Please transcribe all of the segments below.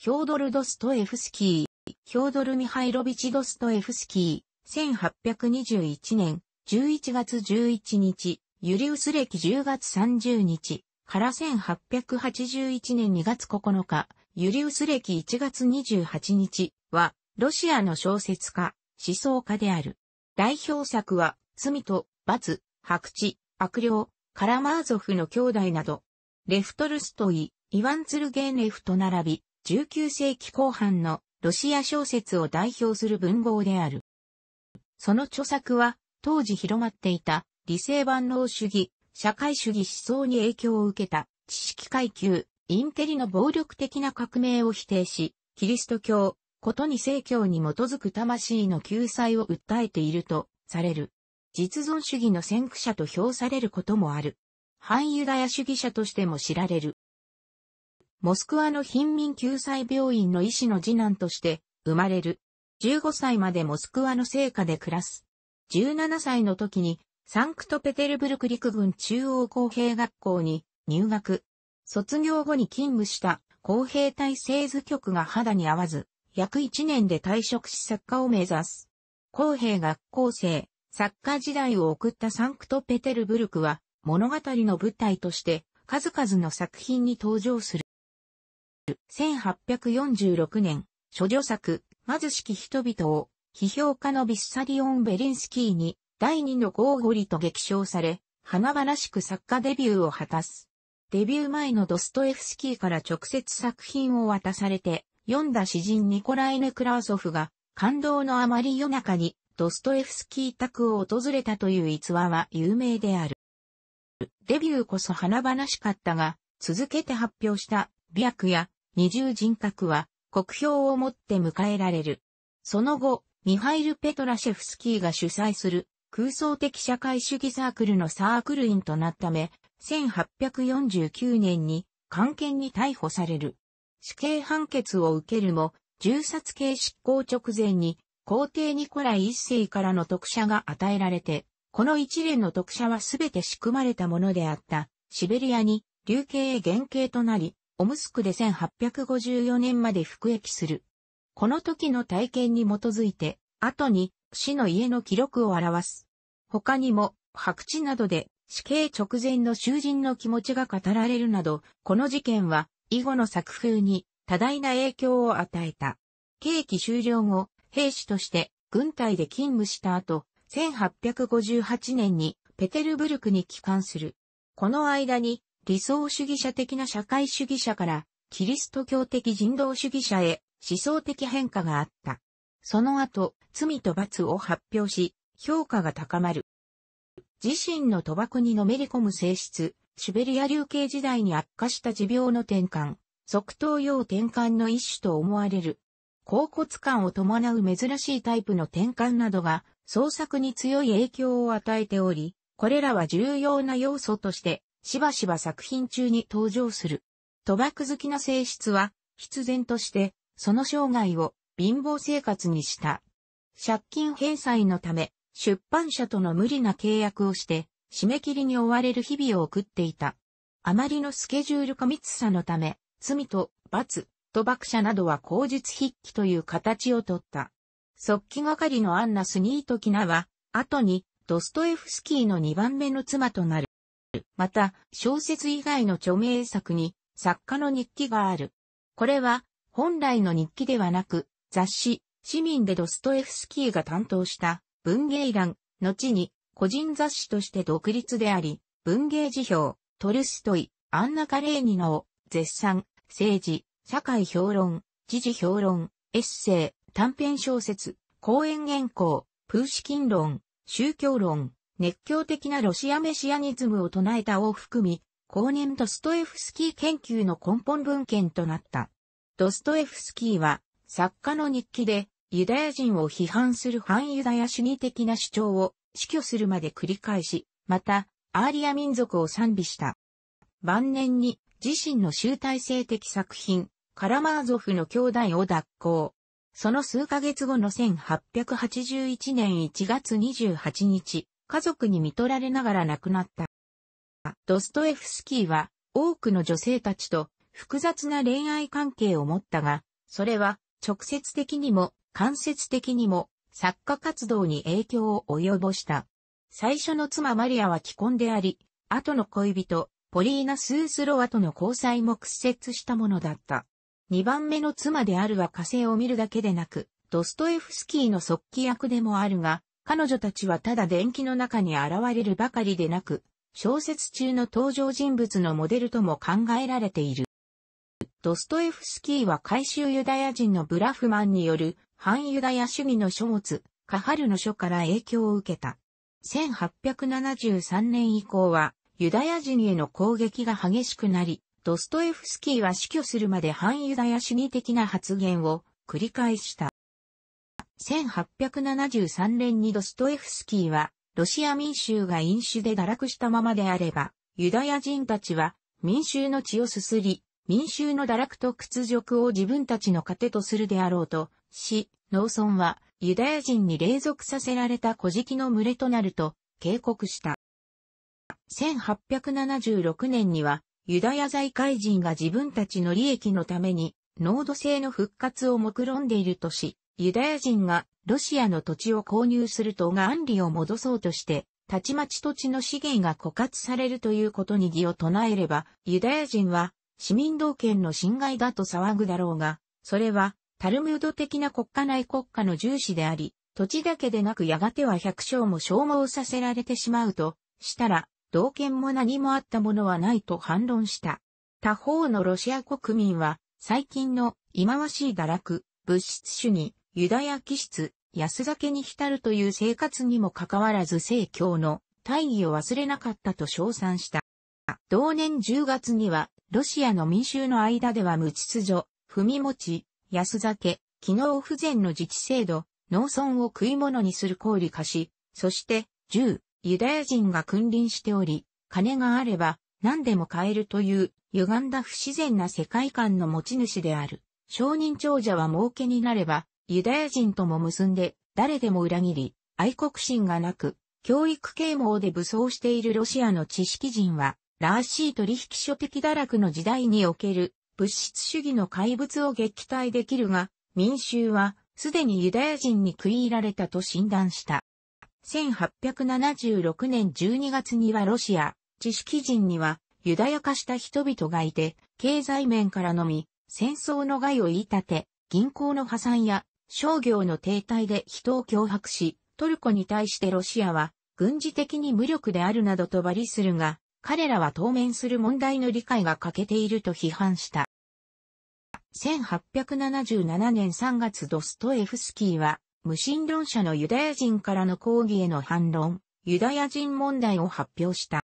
ヒョードル・ドストエフスキー、ヒョードル・ミハイロビチ・ドストエフスキー、1821年11月11日、ユリウス歴10月30日から1881年2月9日、ユリウス歴1月28日は、ロシアの小説家、思想家である。代表作は、罪と、罰、白痴、悪霊、カラマーゾフの兄弟など、レフトルストイ、イワンツルゲンレフと並び、19世紀後半のロシア小説を代表する文豪である。その著作は、当時広まっていた理性万能主義、社会主義思想に影響を受けた知識階級、インテリの暴力的な革命を否定し、キリスト教、ことに正教に基づく魂の救済を訴えているとされる。実存主義の先駆者と評されることもある。反ユダヤ主義者としても知られる。モスクワの貧民救済病院の医師の次男として生まれる。15歳までモスクワの聖火で暮らす。17歳の時にサンクトペテルブルク陸軍中央工兵学校に入学。卒業後に勤務した工兵隊製図局が肌に合わず、約1年で退職し作家を目指す。工兵学校生、作家時代を送ったサンクトペテルブルクは物語の舞台として数々の作品に登場する。1846年、諸女作、貧しき人々を、批評家のビッサリオン・ベリンスキーに、第二のゴーゴリと激賞され、華々しく作家デビューを果たす。デビュー前のドストエフスキーから直接作品を渡されて、読んだ詩人ニコライネ・クラーソフが、感動のあまり夜中に、ドストエフスキー宅を訪れたという逸話は有名である。デビューこそ華々しかったが、続けて発表した、美薬や二重人格は国評をもって迎えられる。その後、ミハイル・ペトラシェフスキーが主催する空想的社会主義サークルのサークル員となったため、1849年に関係に逮捕される。死刑判決を受けるも、銃殺刑執行直前に皇帝ニコライ一世からの特赦が与えられて、この一連の特赦はすべて仕組まれたものであった、シベリアに流刑へ原刑となり、オムスクで1854年まで服役する。この時の体験に基づいて、後に死の家の記録を表す。他にも、白地などで死刑直前の囚人の気持ちが語られるなど、この事件は以後の作風に多大な影響を与えた。刑期終了後、兵士として軍隊で勤務した後、1858年にペテルブルクに帰還する。この間に理想主義者的な社会主義者からキリスト教的人道主義者へ思想的変化があった。その後、罪と罰を発表し、評価が高まる。自身の賭博にのめり込む性質、シュベリア流刑時代に悪化した持病の転換、即答用転換の一種と思われる。甲骨感を伴う珍しいタイプの転換などが創作に強い影響を与えており、これらは重要な要素としてしばしば作品中に登場する。賭博好きな性質は、必然として、その生涯を貧乏生活にした。借金返済のため、出版社との無理な契約をして、締め切りに追われる日々を送っていた。あまりのスケジュール過密さのため、罪と罰、賭博者などは口述筆記という形をとった。速記係のアンナ・スニートキナは、後に、ドストエフスキーの2番目の妻となる。また、小説以外の著名作に作家の日記がある。これは、本来の日記ではなく、雑誌、市民でドストエフスキーが担当した文芸欄、後に個人雑誌として独立であり、文芸辞表、トルストイ、アンナ・カレーニナを、絶賛、政治、社会評論、時事評論、エッセイ、短編小説、講演原稿、プーシキン論、宗教論、熱狂的なロシアメシアニズムを唱えたを含み、後年ドストエフスキー研究の根本文献となった。ドストエフスキーは、作家の日記で、ユダヤ人を批判する反ユダヤ主義的な主張を死去するまで繰り返し、また、アーリア民族を賛美した。晩年に自身の集大成的作品、カラマーゾフの兄弟を脱行。その数ヶ月後の1881年1月28日、家族に見取られながら亡くなった。ドストエフスキーは多くの女性たちと複雑な恋愛関係を持ったが、それは直接的にも間接的にも作家活動に影響を及ぼした。最初の妻マリアは既婚であり、後の恋人、ポリーナ・スースロワとの交際も屈折したものだった。二番目の妻であるは火星を見るだけでなく、ドストエフスキーの即帰役でもあるが、彼女たちはただ電気の中に現れるばかりでなく、小説中の登場人物のモデルとも考えられている。ドストエフスキーは回収ユダヤ人のブラフマンによる反ユダヤ主義の書物、カハルの書から影響を受けた。1873年以降はユダヤ人への攻撃が激しくなり、ドストエフスキーは死去するまで反ユダヤ主義的な発言を繰り返した。1873年にドストエフスキーは、ロシア民衆が飲酒で堕落したままであれば、ユダヤ人たちは民衆の血をすすり、民衆の堕落と屈辱を自分たちの糧とするであろうと、し、農村はユダヤ人に隷属させられた古事記の群れとなると警告した。1876年には、ユダヤ財界人が自分たちの利益のために、濃度性の復活を目論んでいるとし、ユダヤ人がロシアの土地を購入するとが安利を戻そうとして、たちまち土地の資源が枯渇されるということに義を唱えれば、ユダヤ人は市民道権の侵害だと騒ぐだろうが、それはタルムード的な国家内国家の重視であり、土地だけでなくやがては百姓も消耗させられてしまうと、したら、道権も何もあったものはないと反論した。他方のロシア国民は、最近の忌まわしい堕落、物質主義、ユダヤ気質、安酒に浸るという生活にもかかわらず聖教の大義を忘れなかったと称賛した。同年10月には、ロシアの民衆の間では無秩序、踏み持ち、安酒、機能不全の自治制度、農村を食い物にする効率化し、そして、銃、ユダヤ人が君臨しており、金があれば何でも買えるという歪んだ不自然な世界観の持ち主である。承認長者は儲けになればユダヤ人とも結んで、誰でも裏切り、愛国心がなく、教育啓蒙で武装しているロシアの知識人は、ラーシー取引所的堕落の時代における物質主義の怪物を撃退できるが、民衆はすでにユダヤ人に食い入られたと診断した。1876年12月にはロシア、知識人にはユダヤ化した人々がいて、経済面からのみ、戦争の害を言い立て、銀行の破産や商業の停滞で人を脅迫し、トルコに対してロシアは軍事的に無力であるなどと罵リするが、彼らは当面する問題の理解が欠けていると批判した。1877年3月ドストエフスキーは、無神論者のユダヤ人からの抗議への反論、ユダヤ人問題を発表した。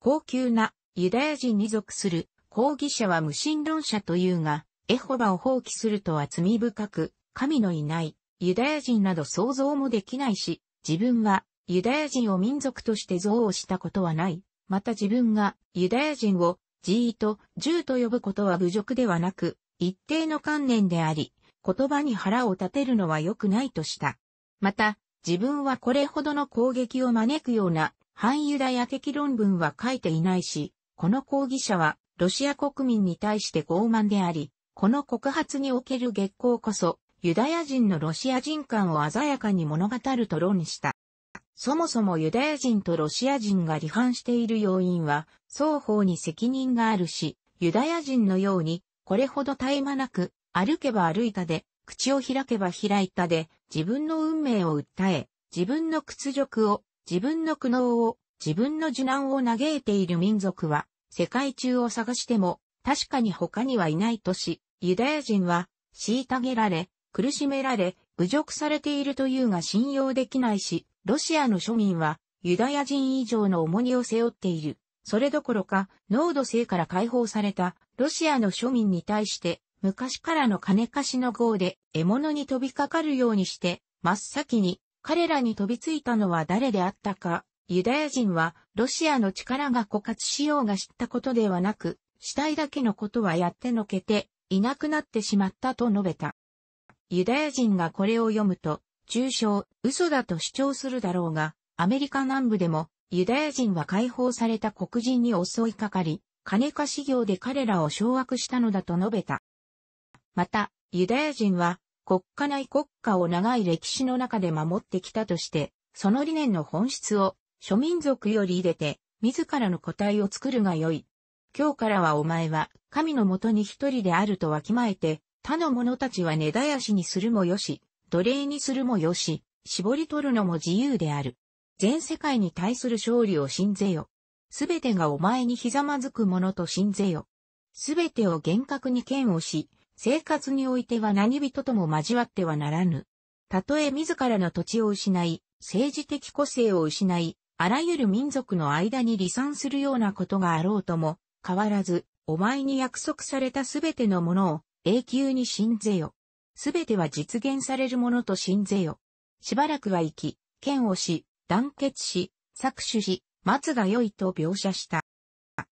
高級なユダヤ人に属する抗議者は無神論者というが、エホバを放棄するとは罪深く、神のいないユダヤ人など想像もできないし、自分はユダヤ人を民族として憎悪したことはない。また自分がユダヤ人をジーと銃と呼ぶことは侮辱ではなく、一定の観念であり、言葉に腹を立てるのは良くないとした。また、自分はこれほどの攻撃を招くような反ユダヤ的論文は書いていないし、この抗議者はロシア国民に対して傲慢であり、この告発における月光こそユダヤ人のロシア人感を鮮やかに物語ると論した。そもそもユダヤ人とロシア人が離反している要因は、双方に責任があるし、ユダヤ人のように、これほど絶え間なく、歩けば歩いたで、口を開けば開いたで、自分の運命を訴え、自分の屈辱を、自分の苦悩を、自分の受難を嘆いている民族は、世界中を探しても、確かに他にはいないとし、ユダヤ人は、虐げられ、苦しめられ、侮辱されているというが信用できないし、ロシアの庶民はユダヤ人以上の重荷を背負っている。それどころか、濃度性から解放されたロシアの庶民に対して、昔からの金貸しの号で獲物に飛びかかるようにして、真っ先に彼らに飛びついたのは誰であったか。ユダヤ人はロシアの力が枯渇しようが知ったことではなく、死体だけのことはやってのけて、いなくなってしまったと述べた。ユダヤ人がこれを読むと、中傷、嘘だと主張するだろうが、アメリカ南部でも、ユダヤ人は解放された黒人に襲いかかり、金貸し業で彼らを掌握したのだと述べた。また、ユダヤ人は、国家内国家を長い歴史の中で守ってきたとして、その理念の本質を諸民族より入れて、自らの個体を作るがよい。今日からはお前は神のもとに一人であるとわきまえて、他の者たちは根絶やしにするもよし、奴隷にするもよし、絞り取るのも自由である。全世界に対する勝利を信ぜよ。すべてがお前にひざまずくものと信ぜよ。すべてを厳格に剣をし、生活においては何人とも交わってはならぬ。たとえ自らの土地を失い、政治的個性を失い、あらゆる民族の間に離散するようなことがあろうとも、変わらず、お前に約束されたすべてのものを、永久に信ぜよ。すべては実現されるものと信ぜよ。しばらくは生き、剣をし、団結し、搾取し、待つが良いと描写した。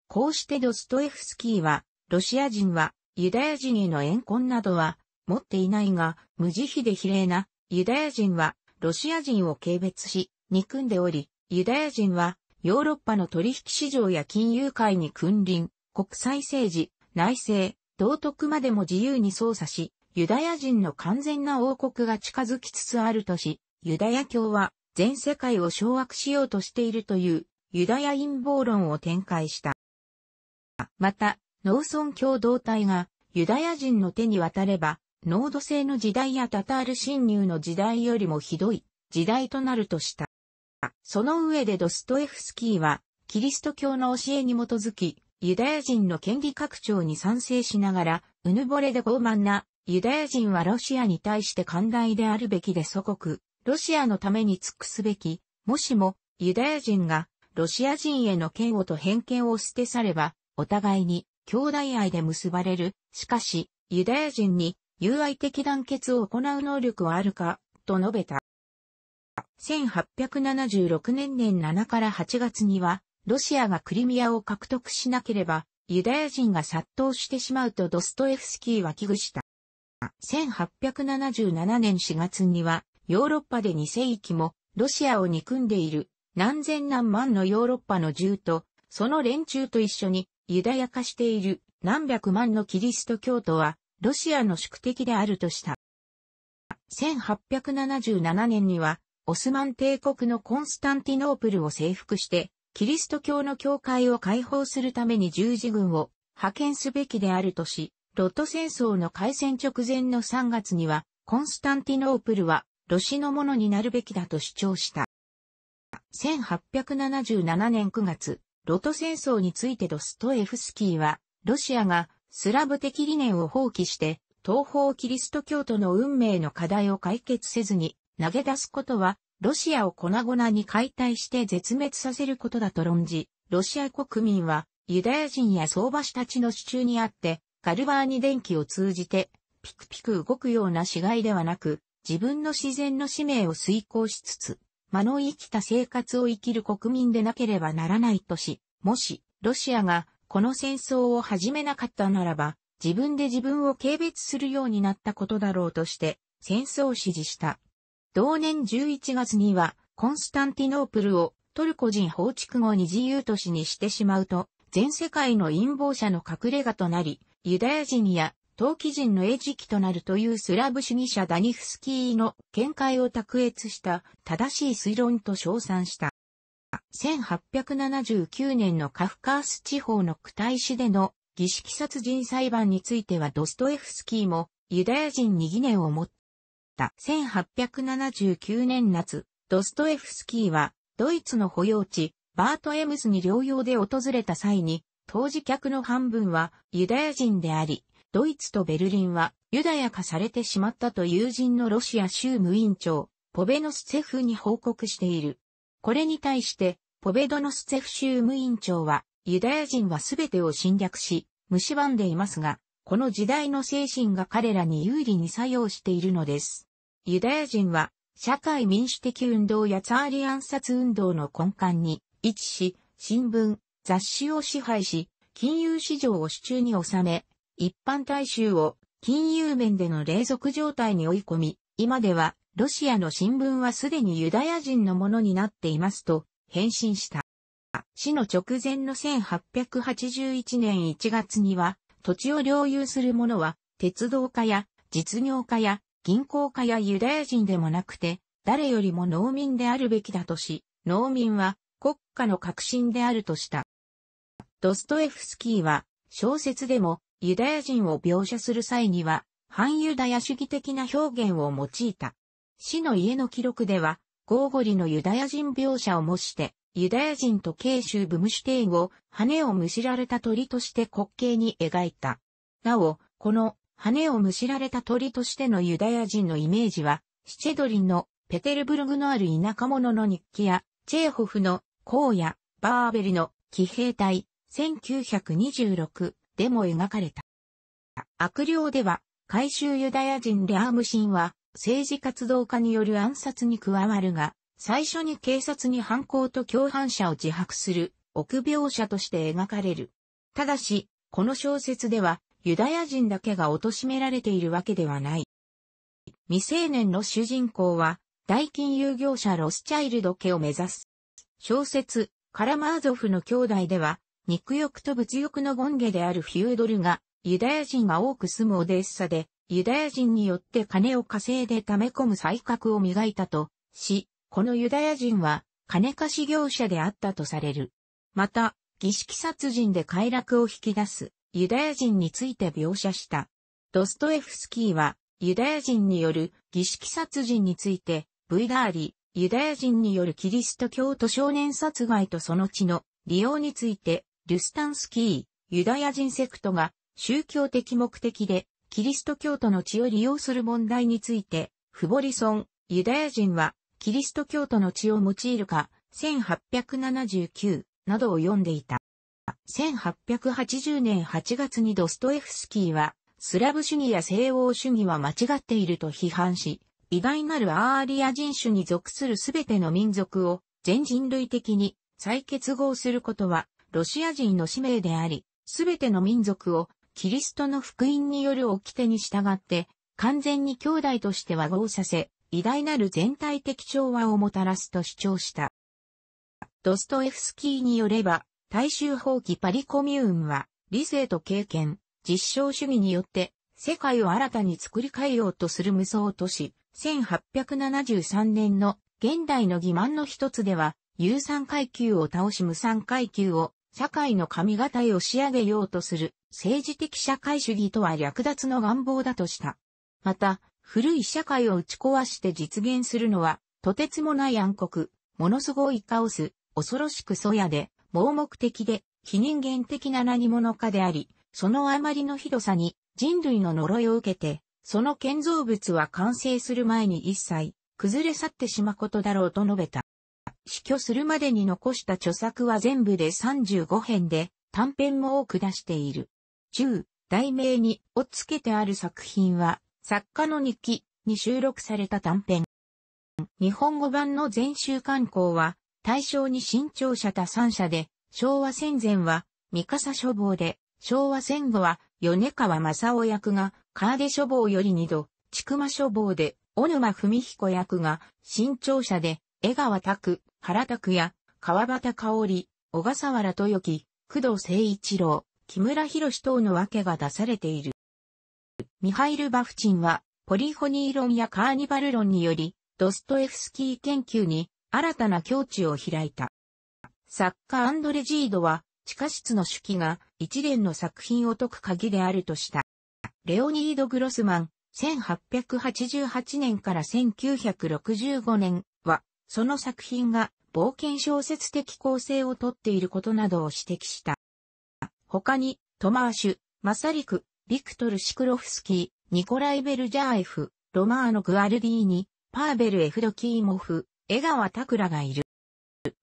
こうしてドストエフスキーは、ロシア人は、ユダヤ人への怨恨などは、持っていないが、無慈悲で比例な、ユダヤ人は、ロシア人を軽蔑し、憎んでおり、ユダヤ人は、ヨーロッパの取引市場や金融界に君臨、国際政治、内政、道徳までも自由に操作し、ユダヤ人の完全な王国が近づきつつあるとし、ユダヤ教は全世界を掌握しようとしているというユダヤ陰謀論を展開した。また、農村共同体がユダヤ人の手に渡れば、濃度性の時代やタタール侵入の時代よりもひどい時代となるとした。その上でドストエフスキーは、キリスト教の教えに基づき、ユダヤ人の権利拡張に賛成しながら、うぬぼれで傲慢な、ユダヤ人はロシアに対して寛大であるべきで祖国、ロシアのために尽くすべき、もしも、ユダヤ人が、ロシア人への嫌悪と偏見を捨て去れば、お互いに、兄弟愛で結ばれる。しかし、ユダヤ人に、友愛的団結を行う能力はあるか、と述べた。1876年年7から8月には、ロシアがクリミアを獲得しなければ、ユダヤ人が殺到してしまうとドストエフスキーは危惧した。1877年4月には、ヨーロッパで2世紀も、ロシアを憎んでいる、何千何万のヨーロッパの銃と、その連中と一緒に、ユダヤ化している何百万のキリスト教徒は、ロシアの宿敵であるとした。1877年には、オスマン帝国のコンスタンティノープルを征服して、キリスト教の教会を解放するために十字軍を派遣すべきであるとし、ロット戦争の開戦直前の3月には、コンスタンティノープルは、ロシのものになるべきだと主張した。1877年9月、ロト戦争についてドストエフスキーは、ロシアがスラブ的理念を放棄して、東方キリスト教徒の運命の課題を解決せずに投げ出すことはロシアを粉々に解体して絶滅させることだと論じ、ロシア国民はユダヤ人や相場師たちの手中にあって、ガルバーニ電気を通じて、ピクピク動くような死骸ではなく、自分の自然の使命を遂行しつつ、間の生きた生活を生きる国民でなければならないとし、もし、ロシアがこの戦争を始めなかったならば、自分で自分を軽蔑するようになったことだろうとして、戦争を支持した。同年11月には、コンスタンティノープルをトルコ人放築後に自由都市にしてしまうと、全世界の陰謀者の隠れ家となり、ユダヤ人や陶器人の餌食となるというスラブ主義者ダニフスキーの見解を卓越した正しい推論と称賛した。1879年のカフカース地方の区大使市での儀式殺人裁判についてはドストエフスキーもユダヤ人に疑念を持っ。1879年夏、ドストエフスキーは、ドイツの保養地、バートエムスに療養で訪れた際に、当時客の半分はユダヤ人であり、ドイツとベルリンはユダヤ化されてしまったと友人のロシア州務委員長、ポベノスツェフに報告している。これに対して、ポベドノスツェフ州務委員長は、ユダヤ人は全てを侵略し、蝕んでいますが、この時代の精神が彼らに有利に作用しているのです。ユダヤ人は、社会民主的運動やツァーリ暗殺運動の根幹に位置し、新聞、雑誌を支配し、金融市場を手中に収め、一般大衆を金融面での隷属状態に追い込み、今ではロシアの新聞はすでにユダヤ人のものになっていますと返信した。死の直前の1881年1月には土地を領有する者は鉄道家や実業家や銀行家やユダヤ人でもなくて、誰よりも農民であるべきだとし、農民は国家の核心であるとした。ドストエフスキーは小説でもユダヤ人を描写する際には反ユダヤ主義的な表現を用いた。死の家の記録ではゴーゴリのユダヤ人描写を模してユダヤ人と慶州ブムシテインを羽をむしられた鳥として滑稽に描いた。なお、この羽をむしられた鳥としてのユダヤ人のイメージは、シチェドリンのペテルブルグのある田舎者の日記や、チェーホフの荒野、バーベルの騎兵隊、1926でも描かれた。悪霊では、改収ユダヤ人レアームシンは、政治活動家による暗殺に加わるが、最初に警察に犯行と共犯者を自白する、臆病者として描かれる。ただし、この小説では、ユダヤ人だけが貶められているわけではない。未成年の主人公は、大金融業者ロスチャイルド家を目指す。小説、カラマーゾフの兄弟では、肉欲と物欲の権下であるフュードルが、ユダヤ人が多く住むオデーサで、ユダヤ人によって金を稼いで溜め込む才覚を磨いたと、し、このユダヤ人は、金貸し業者であったとされる。また、儀式殺人で快楽を引き出す、ユダヤ人について描写した。ドストエフスキーは、ユダヤ人による儀式殺人について、ブイダーリ、ユダヤ人によるキリスト教徒少年殺害とその地の利用について、ルスタンスキー、ユダヤ人セクトが宗教的目的でキリスト教徒の地を利用する問題について、フボリソン、ユダヤ人はキリスト教徒の地を用いるか、1879などを読んでいた。1880年8月にドストエフスキーは、スラブ主義や西欧主義は間違っていると批判し、偉大なるアーリア人種に属するすべての民族を全人類的に再結合することはロシア人の使命であり、すべての民族をキリストの福音による掟に従って完全に兄弟として和合させ、偉大なる全体的調和をもたらすと主張した。ドストエフスキーによれば、大衆放棄パリコミューンは、理性と経験、実証主義によって、世界を新たに作り変えようとする無双都市、1873年の現代の欺瞞の一つでは、有産階級を倒し無産階級を社会の髪型へ押し上げようとする政治的社会主義とは略奪の願望だとした。また、古い社会を打ち壊して実現するのは、とてつもない暗黒、ものすごいカオス、恐ろしくそやで、盲目的で非人間的な何者かであり、そのあまりのひどさに人類の呪いを受けて、その建造物は完成する前に一切崩れ去ってしまうことだろうと述べた。死去するまでに残した著作は全部で35編で、短編も多く出している。10、題名に、をつけてある作品は、作家の日記に収録された短編。日本語版の全集刊行は、対象に新庁舎多三社で、昭和戦前は、三笠書房で、昭和戦後は、米川正夫役が、カーデ書房より二度、千曲書房で、小沼文彦役が、新庁舎で、江川拓、原拓や、川端香織、小笠原豊樹、工藤誠一郎、木村博等の訳が出されている。ミハイル・バフチンは、ポリホニー論やカーニバル論により、ドストエフスキー研究に新たな境地を開いた。作家アンドレジードは、地下室の手記が一連の作品を解く鍵であるとした。レオニード・グロスマン、1888年から1965年は、その作品が冒険小説的構成をとっていることなどを指摘した。他に、トマーシュ、マサリク、ビクトル・シクロフスキー、ニコライ・ベルジャーエフ、ロマーノ・グアルディーニ、パーベル・エフドキーモフ、江川拓らがいる。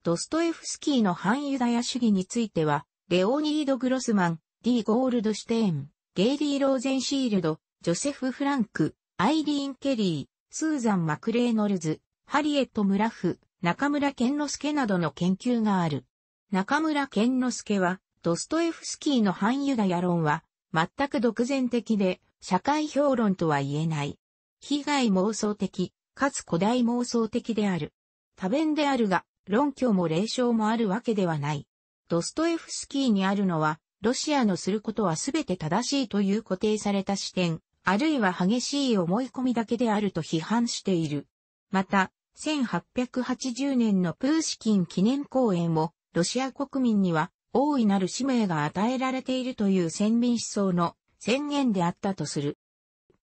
ドストエフスキーの反ユダヤ主義については、レオニード・グロスマン、ディ・ゴールドシュテイン、ゲイリー・ローゼンシールド、ジョセフ・フランク、アイリーン・ケリー、スーザン・マクレーノルズ、ハリエット・ムラフ、中村健之助などの研究がある。中村健之助は、ドストエフスキーの反ユダヤ論は、全く独善的で、社会評論とは言えない。被害妄想的、かつ古代妄想的である。多弁であるが、論教も霊障もあるわけではない。ドストエフスキーにあるのは、ロシアのすることは全て正しいという固定された視点、あるいは激しい思い込みだけであると批判している。また、1880年のプーシキン記念公演も、ロシア国民には大いなる使命が与えられているという先民思想の宣言であったとする。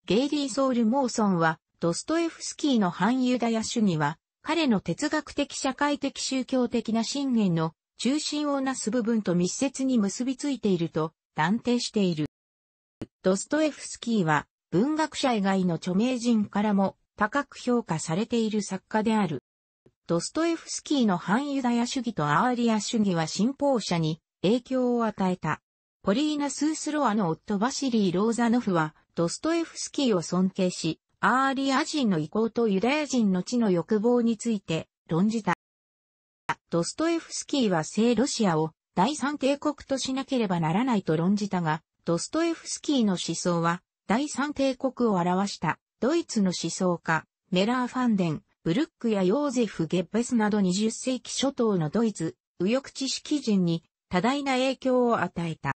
ゲイリー・ソウル・モーソンは、ドストエフスキーの反ユダヤ主義は、彼の哲学的社会的宗教的な信念の中心をなす部分と密接に結びついていると断定している。ドストエフスキーは文学者以外の著名人からも高く評価されている作家である。ドストエフスキーの反ユダヤ主義とアーリア主義は信奉者に影響を与えた。ポリーナ・スースロアの夫バシリー・ローザノフはドストエフスキーを尊敬し、アーリア人の意向とユダヤ人の地の欲望について論じた。ドストエフスキーは聖ロシアを第三帝国としなければならないと論じたが、ドストエフスキーの思想は第三帝国を表したドイツの思想家、メラー・ファンデン、ブルックやヨーゼフ・ゲッベスなど20世紀初頭のドイツ、右翼知識人に多大な影響を与えた。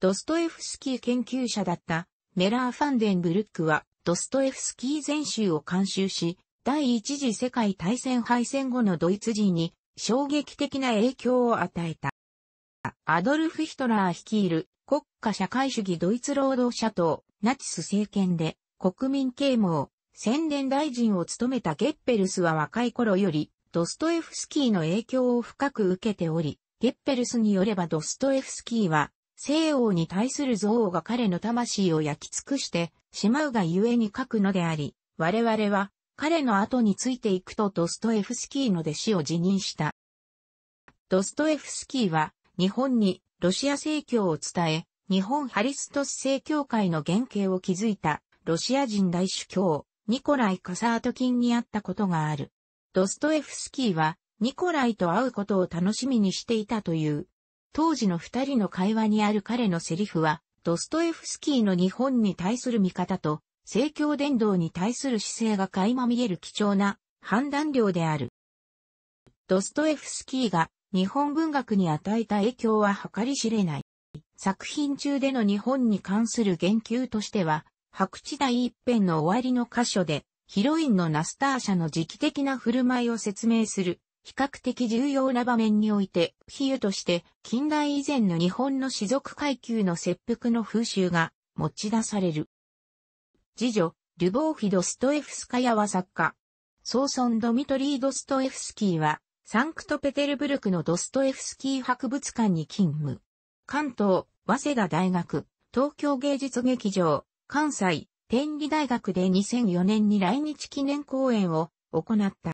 ドストエフスキー研究者だったメラー・ファンデンブルックはドストエフスキー全集を監修し、第一次世界大戦敗戦後のドイツ人に衝撃的な影響を与えた。アドルフ・ヒトラー率いる国家社会主義ドイツ労働者党ナチス政権で国民啓蒙、宣伝大臣を務めたゲッペルスは若い頃よりドストエフスキーの影響を深く受けており、ゲッペルスによればドストエフスキーは西欧に対する憎悪が彼の魂を焼き尽くしてしまうがゆえに書くのであり、我々は彼の後についていくとドストエフスキーの弟子を辞任した。ドストエフスキーは日本にロシア正教を伝え、日本ハリストス正教会の原型を築いたロシア人大主教、ニコライ・カサートキンにあったことがある。ドストエフスキーはニコライと会うことを楽しみにしていたという当時の二人の会話にある彼のセリフは、ドストエフスキーの日本に対する見方と、政教伝道に対する姿勢が垣間見える貴重な判断量である。ドストエフスキーが日本文学に与えた影響は計り知れない。作品中での日本に関する言及としては、白地第一編の終わりの箇所で、ヒロインのナスターシャの時期的な振る舞いを説明する比較的重要な場面において、比喩として近代以前の日本の士族階級の切腹の風習が持ち出される。次女、ルボーフィドストエフスカヤは作家。総村ドミトリー・ドストエフスキーは、サンクトペテルブルクのドストエフスキー博物館に勤務。関東、早稲田大学、東京芸術劇場、関西、天理大学で2004年に来日記念公演を行った。